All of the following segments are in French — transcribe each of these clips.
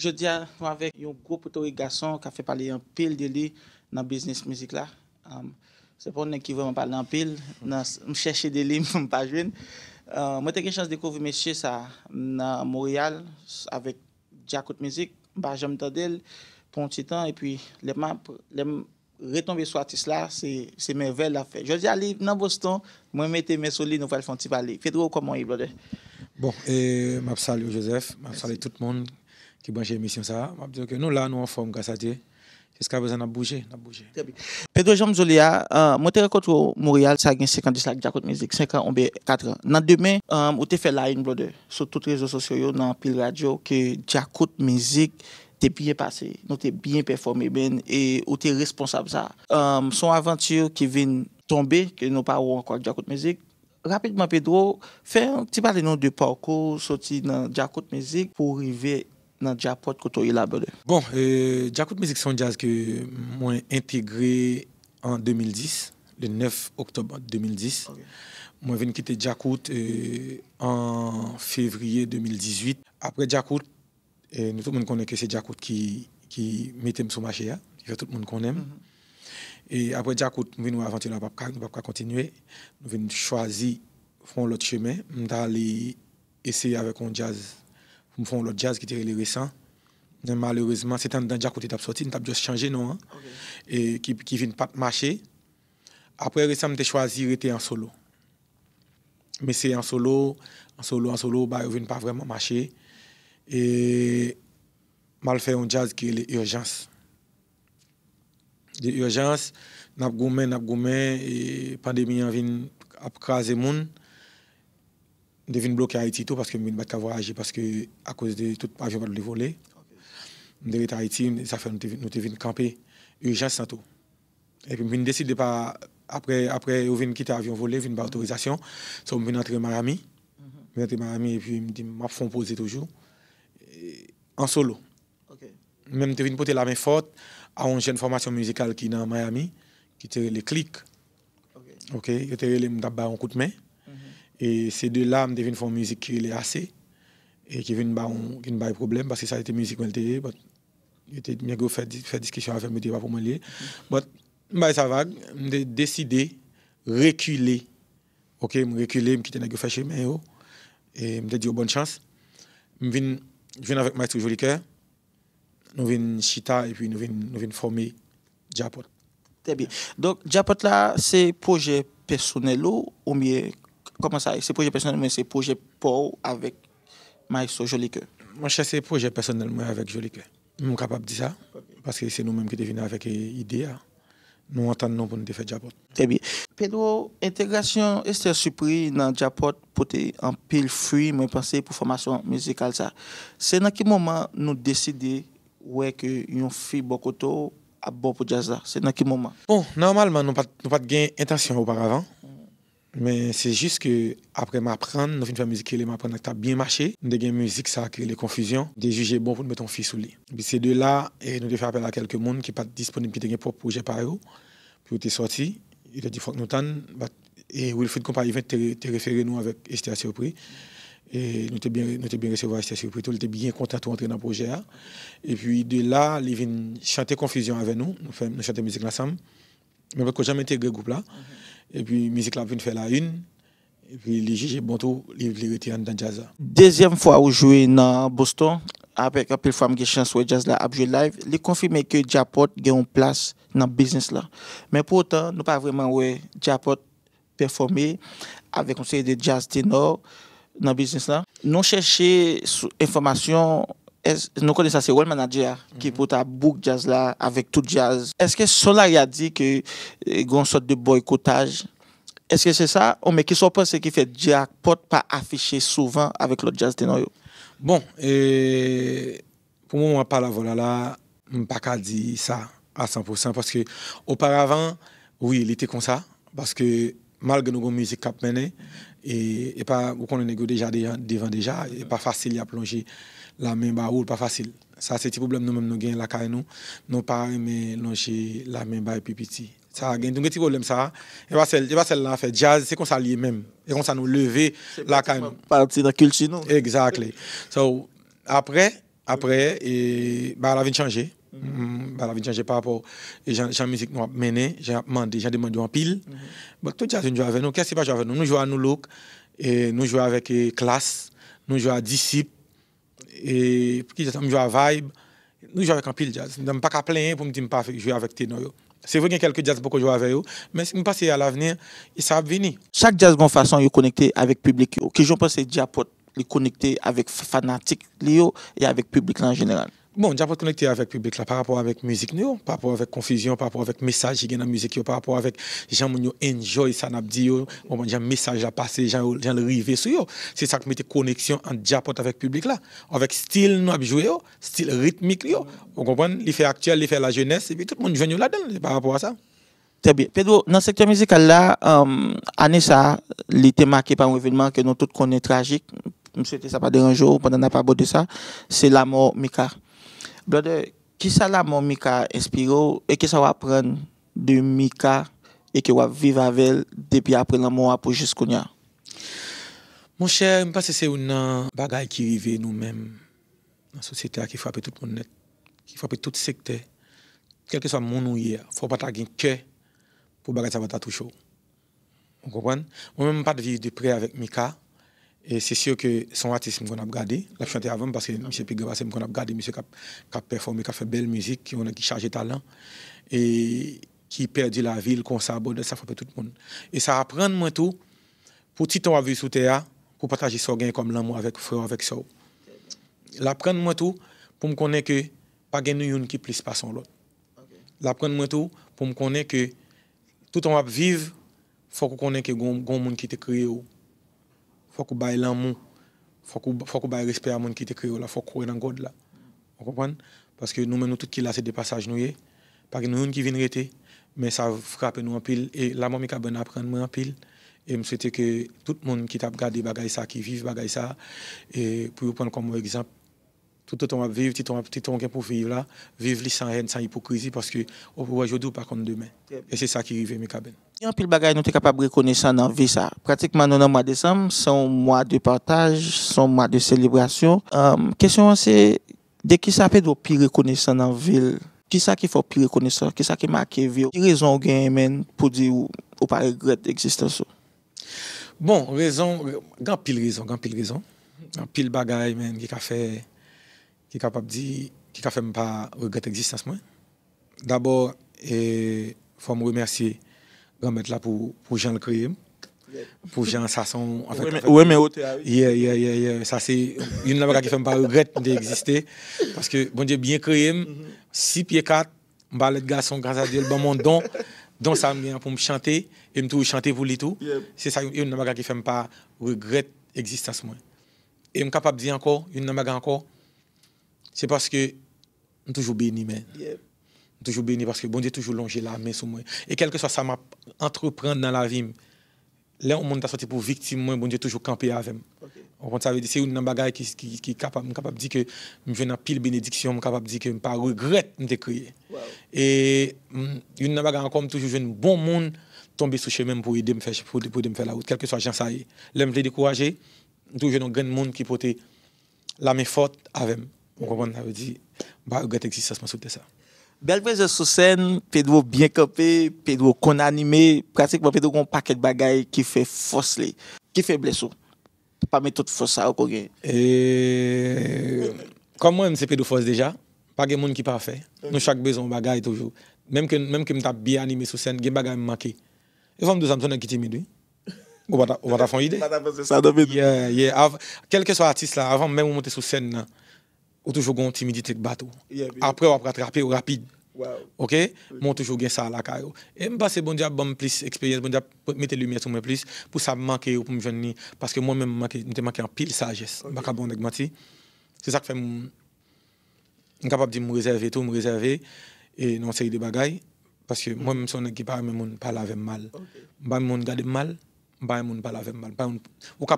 Je dis à moi avec un groupe de garçons qui a fait parler un pile de lui dans le business musique là. Um, c'est pas un qui veut me parler un pile. Je cherche des livres, je ne pas jouer. Euh, moi, j'ai eu la chance de découvrir mes ça à Montréal avec Jacob Music. Bah, j'aime tant pour Et puis, les retombées retomber sur l'artiste là, c'est merveilleux à faire. Je dis à dans Boston, moi, mettez mes solides, nous faire un petit balai. comment il Bon, et je salue Joseph, je salue tout le monde ki banje emisyon sa. Mw ap diyo ke nou la nou an form kwa sa te. Ke skan bezan an bouje, an bouje. Trè bi. Pedro Jean Mzolia, mwen te rekot wou Mourial sa gen 55 jakout mizik, 51 be 4 an. Nan demen, ou te fe line blode sou tout rezo sosyo yo nan pil radyo ke jakout mizik te pye pase. Nou te bien performe ben e ou te responsab sa. Euh, son aventure ki vin tombe ke nou pa wou an kwa jakout mizik. Rapidman Pedro, fe, ti pale nou de parkour soti nan jakout mizik pou rive yon dans que élaboré. Bon, euh, Music, Musique son jazz que j'ai intégré en 2010, le 9 octobre 2010. Okay. Moi venu quitter Djakout euh, en février 2018. Après Djakout, euh, nous tout le monde connaît que c'est Djakout qui qui mettait sur marché hein, qui fait tout le monde qu'on mm-hmm. Et après Djakout, nous nous aventurer nous pas continuer. Nous venons choisir font l'autre chemin, d'aller essayer avec un jazz nous faisons le jazz qui était récent mais Malheureusement, c'est un danger côté tape sorti, tape juste changé non hein. et qui qui vient pas marcher. Après récemment, j'ai choisi d'être en solo. Mais c'est en solo, en solo, en solo, bah ne pas vraiment marcher et mal fait un jazz qui est l'urgence. L'urgence, n'a goumé, n'a goumé et pandémie en vient à craser monde je suis bloqué à Haïti tout parce que je ne pas voyager parce que à cause de tout avion pas de voler. Je suis à Haïti, ça fait nous devine camper urgence sans tout. Et puis je décide pas après après je viens quitter avion volé, je viens pas autorisation, Ça suis venu entrer à Miami. Je viens à Miami et puis je me dis m'a font poser toujours en solo. Même je viens porter la main forte à une jeune formation musicale qui est dans Miami qui était les clics. OK. OK, était les un coup de main. Et ces deux là que je faire une musique qui est assez et qui vient qui pas problème parce que ça a été musique était était mieux go faire faire discussion avec moi pas pour moi Mais mais bah, ça va, j'ai décidé reculer OK me reculer me quitter faire chez moi et me dire oh, bonne chance Je viens viens avec Maître Joli Cœur nous venons chita et puis nous venons nous former Japot. Très bien. Donc Japot là c'est projet personnel ou bien Koman sa, se proje personel mwen se proje pou avèk Maestro Jolikè? Mwen chan se proje personel mwen avèk Jolikè. Mwen kapap di sa, paske se nou mèm ki devine avèk idea. Mwen wantan nou pou nou defè Djapot. Tebi. Pedro, integrasyon este supris nan Djapot pote an pil fwi mwen panse pou formasyon mizikal sa. Se nan ki mouman nou deside wèk yon fwi bokoto ap bo pou Djazda? Se nan ki mouman? Bon, normalman nou pat gen intasyon ou paravan. Mais c'est juste que après m'apprendre, nous fait une musique et m'apprendre que bien marché. Nous avons musique, ça a créé les confusions. Des juges bon pour mettre ton fils au lit. Puis c'est de là, que nous devons faire appel à quelques monde qui n'est pas disponible, qui ont un propre projet par eux. Puis tu sorti, il a dit faut que nous t'en. Et Wilfried Compagnie vient te référer nous avec Esther Surpris. Et nous avons bien recevoir Esther Surpris. Il était bien content de rentrer dans le projet. Hein. Et puis de là, ils viennent chanter confusion avec nous. Nous la musique ensemble. Mais on n'a jamais intégré le groupe là. Mhm et puis musique la fait la une. Et puis les juges, bon tout, les retirer dans jazz. Deuxième fois où joué dans Boston, avec un peu de femmes qui chance jazz là, a joué live, les confirmer que Japot a une place dans le business là. Mais pourtant, nous pas vraiment ouais Japot performer avec un conseil de jazz ténor dans le business là. Nous cherchons information Nou kone sa se wèl mè nan Djiak ki pou ta bouk Djiak la avèk tout Djiak. Eske sola yè di ki yon sot de boykotaj? Eske se sa ou oh, mè ki sou pa se ki fè Djiak pot pa afichè souvan avèk lò Djiak te nan yo? Bon, pou mè wè pal avò la la, mpaka di sa a 100%. Paske oparavan, wè, l'ite kon sa. Paske malge nou gwen müzik kap mène, et, et pas qu'on déjà devant déjà et pas facile à plonger la main bas ou pas facile ça c'est un problème nous même nous gagnons la caille nous nous pas mais plonger la main bas et puis petit ça a gagné donc petit problème ça et pas celle pas celle là fait jazz c'est qu'on s'allie même et qu'on ça nous lever la caille partie de la culture non exactement so après après et bah la vie changer Mm-hmm. Ba la vin janje pa pou jan mizik nou ap mene, jan demande yon pil. Mm-hmm. Bo tout eh, jazz yon jou avè nou, kè se pa jou avè nou? Nou jou an nou louk, nou jou avè kè klas, nou jou avè disip, nou jou avè kè mou jou avè vibe, nou jou avè kè pil jazz. Mè pa ka plè yon pou mè di m pa jou avè kè tè nou yon. Se vè gen kelke jazz pou kè jou avè yon, mè si mè pase yon al avènyan, yon sa ap vini. Chak jazz gon fason yon konekte avèk publik yon. Kè jon pwese di ap pot yon konekte avèk fanatik li yon yon avèk publik lan jenèran? Bon, j'ai pas connecté avec le public là, par rapport avec la musique, nous, par rapport avec la confusion, par rapport avec le message qui est dans la musique, par rapport avec les gens qui enjoy ça, n'a dit, on message à passer, les gens qui river sur eux. C'est ça qui met connexion en diapote avec le public là. Avec style, nous avons joué, style rythmique, vous comprenez, l'effet actuel, l'effet de la jeunesse, et puis tout le monde joue là-dedans par rapport à ça. Très bien. Pedro, dans le secteur musical là, euh, année ça, il marqué par un événement que nous tous connaissons tragique. si ça pas jour, pendant n'a pas abordé ça. C'est la mort Mika. Broder, ki sa la moun Mika inspire ou e ke sa wap pren de Mika e ke wap vive avèl depi apren la moun apou jiskoun ya? Mon chè, mwen pa se se ou nan bagay ki vive nou men, nan sosyete a ki fwapè tout moun net, ki fwapè tout sekte, kel ke sa moun ou ye, fwa pata gen kè pou bagay sa vata tou chou. Mwen mwen pa de vive de pre avèk Mika. Et c'est sûr que son artiste qu'on a regardé, l'a chanté avant parce que M. Pigre, c'est qu'on a regardé, M. qui a performé, qui a fait belle musique, qui a chargé talent et qui a perdu la ville, qu'on ça, ça frappe tout le monde. Et ça apprend moi tout pour le temps à vivre sous terre, pour partager son gain comme l'amour avec frère, avec soeur. L'apprend moi tout pour me connaître que pas de une qui plus pas son l'autre. L'apprendre moi tout pour me connaître que tout en va vivre, faut qu'on connaisse que les monde qui te créé faut qu'on baille l'amour faut qu'on faut qu'on baille respect à monde qui créé là faut courir dans God là vous comprenez parce que nous mêmes nous tout qui là c'est des passages nous parce que nous qui vient rester mais ça frappe nous en pile et la mamie qui ben apprendre en pile et je souhaiter que tout le monde qui t'a regardé bagaille ça qui vivent bagaille ça et pour vous prendre comme exemple tout autant à vivre, tout autant à pour vivre là, vivre sans haine, sans hypocrisie, parce que aujourd'hui, pas contre, demain. Et c'est ça qui arrive, mes cabines. Yon pil bagay nou te kapap rekonesan nan vi sa. Pratikman nou nan mwa desam, son mwa de partaj, son mwa de celebrasyon. Kesyon an se, de ki sa apet ou pi rekonesan nan vil, ki sa ki fò pi rekonesan, ki sa ki makye vil, ki rezon gen men pou di ou pa regret egzistansou? Bon, rezon, gen pil rezon, gen pil rezon. Pil bagay men ki ka fe, ki kapap di, ki ka fe mpa regret egzistans mwen. Dabor, e, fò mw remersye... remettre là pour, pour Jean le créer. Pour Jean ça En fait, oui, mais, oui, mais oui. Yeah, yeah, yeah, yeah. Ça, c'est une chose qui fait pas regrette d'exister. Parce que, bon Dieu, bien créé, six pieds quatre, ballet de garçon, grâce à Dieu, le bon mon don. Donc, ça me vient pour me chanter et me tout chanter pour lui tout. C'est ça, une chose qui fait pas regrette existence moi. Et je capable de dire encore, une chose encore, c'est parce que je toujours béni. Mais toujours béni parce que bon Dieu toujours longé la main sur moi. Et quel que soit ça m'a entreprendre dans la vie, là on monte sorti pour victime moi, bon Dieu toujours campé avec moi. c'est une bagaille qui qui capable capable dire que je viens en pile bénédiction, capable de dire que je ne regrette de créé. Wow. Et mm, une bagaille encore toujours un bon monde tombé sur chemin pour aider me faire pour, pour me faire la route, quel que soit gens ça suis découragé je décourager, toujours un grand monde qui portait la main forte avec moi. On comprend ça veut dire bah regrette existence sur ça belle présence sur scène, Pedro bien copé, Pedro qu'on animé, pratiquement Pedro qu'on paquet de bagaille qui fait force, qui fait blessure. Pas mettre toute force à au Et... Comme moi, c'est Pedro force déjà. Pas de monde qui pas fait. Nous, chaque besoin bagaille toujours. Même que, même que bien animé sur scène, il bagaille manqué. Et femme de Samson qui timide. vous va t'avoir une idée. Quel que soit l'artiste là, avant même de monter sur scène, ou toujours une timidité de bateau. Après, on va rattraper rapide. Wow. OK Moi, toujours gain ça à la caillou. Et me passer bon diable, bon plus expérience, bon diable, mettre lumière sur moi plus pour ça manquer ou pour me venir parce que moi-même me manque en pile sagesse. Okay. bon C'est ça qui fait suis capable de me réserver tout, me réserver et non série de bagailles parce que moi-même son équipe pas même parle avec mal. Pas okay. Bah, monde garde mal. Bah, moun pas Je mal. mal, pas OK. ça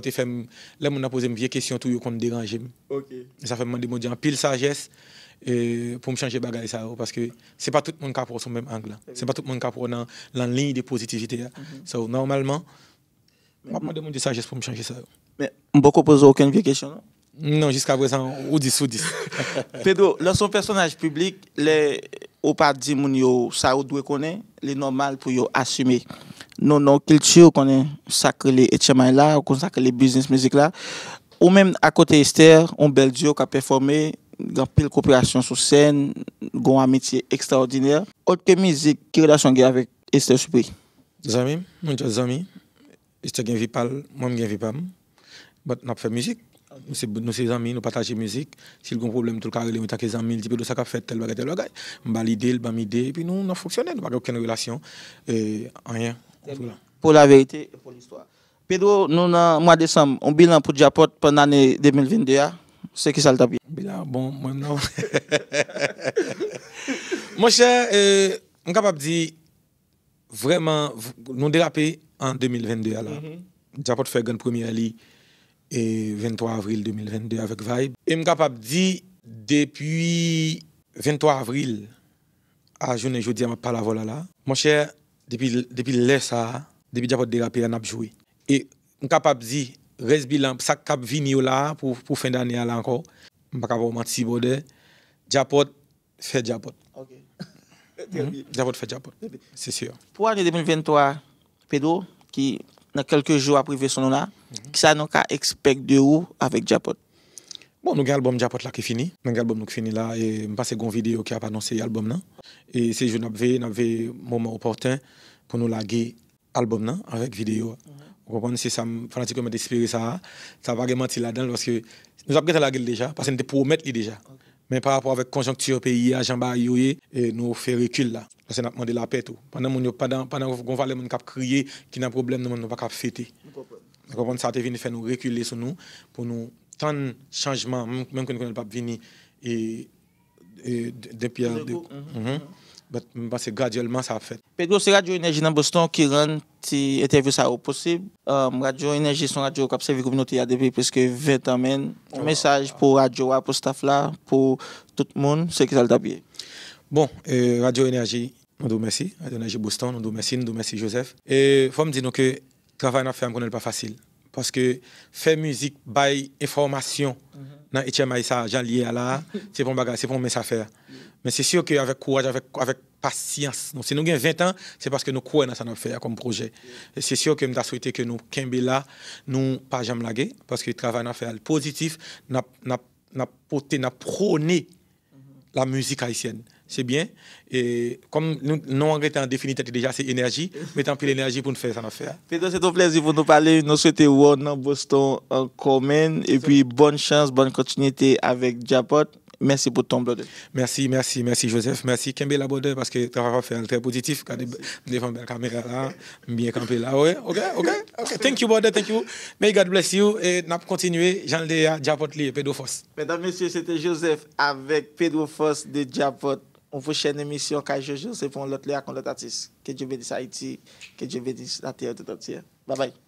fait a une vieille question Ça fait pile sagesse e, pour me changer ça parce que c'est pas tout le monde qui son même angle. C'est pas tout le monde qui la ligne de positivité. Mhm. normalement de sagesse pour me changer ça. Mais beaucoup pose aucune vieille question. Non? jusqu'à présent, ou dis ou Pedro, dans son personnage public, les, Ou pa di moun yo saout dwe konen, li normal pou yo asyme. Non nan kilti yo konen sakre li etcheman la, ou kon sakre li biznes mizik la. Ou men akote Esther, on bel diyo ka performe, gan pil kopriasyon sou sen, gwa amitye ekstraordiner. Otke mizik, ki redasyon gen avèk Esther Supri? Zami, moun chan zami. Esther gen vipal, moun gen vipal. But nap fe mizik. nou se zanmi, nou pataje mizik si l kon problem, tout le kare, euh, le mou ta ke zanmi l di pedo sa ka fet tel bagay tel bagay m balide, l bamide, pi nou nan foksyone nou bagay okken relasyon pou la veyite, pou l istwa pedo nou nan mwa desan m bilan pou Japot pen ane 2022 se ki sa l tabi bilan, bon, mwen nan mwen chè m kapap di vreman, nou de lape ane 2022 Japot fe gwen premye ali E 23 avril 2022 avek vibe. E m kapap di, depi 23 avril, a jounen joudi, a m apal avola la. Mon chè, depi lè sa, depi djapot de rapè, an apjoui. E m kapap di, resbi lan, sak kap vini yo la, pou fin danyan la anko. M kapap ou mat si bode, djapot, fè djapot. Hmm? Djapot fè djapot, sè sè yo. Pwa de 2023, pedo, ki... nan kelke jou aprive son nou la, ki sa nou ka ekspek de ou avèk Djapot? Bon nou gen albom Djapot la ki fini, men gen albom nou ki fini la, e mpa se goun video ki ap anonsè yi albom nan, e se joun apve, apve mouman oporten, kon nou la ge albom nan, avèk video. Wapon si sa, fanatikou mwen desipiri sa, sa vageman ti la den, woske nou apgete la gel deja, pasen te pou omèt li deja, men par rapport avèk konjonktur peyi a, jamba a yoye, nou fè rekyl la. Basè nan ap mwande la pet ou. Panan moun yo, panan moun konvale moun kap kriye, ki nan problem nan moun nan pa kap fete. Mwen sa te vini fè nou rekule sou nou, pou nou tan chanjman, mwen konnen pap vini, e depi arde. Basè gradyeleman sa ap fete. Pedrosi Radio Enerji nan Bostan ki ren ti etevyo sa ou posib. Euh, radio Enerji son radio kap sevi koum nou ti adebi peske 20 amen. Mesaj pou radio wa, pou staf la, pou tout moun, seki sal tabiye. Bon, Radio Énergie, nous vous remercie. Radio Énergie Boston, nous vous remercie, nous vous remercie Joseph. Et il faut me dire que le travail fait n'est pas facile. Parce que faire musique, bail, information, mm-hmm. dans HMI, ça, j'en lié à là, c'est bon bagage, c'est bon mes affaires. Mais c'est sûr qu'avec courage, avec, avec patience, si nous avons 20 ans, c'est parce que nous croyons dans ça qu'on fait comme projet. Et c'est sûr que nous souhaité que nous, ne là, nous pas jamais laguer, parce que le travail fait positif, n'a porté, n'a prôné mm-hmm. la musique haïtienne c'est bien. Et comme nous, nous en définitive, déjà, c'est énergie, mettons plus l'énergie pour nous faire ça. Pedro, c'est un plaisir pour nous parler. Nous souhaitons dans Boston en commun. Et puis, bonne chance, bonne continuité avec Japot. Merci pour ton blog. Merci, merci, merci Joseph. Merci Kembe Labode parce que tu as fait un très positif. Devant la caméra là, bien campé là. Ouais. Ok, ok, ok. Thank you, Bode, thank you. May God bless you. Et n'a pas Jean Léa, Diapot Pedro Foss. Mesdames, Messieurs, c'était Joseph avec Pedro Foss de Diapot on vous prochaine émission Jojo, c'est pour l'autre lien avec l'autre artiste. Que Dieu bénisse Haïti, que Dieu bénisse la terre de entière. Bye bye.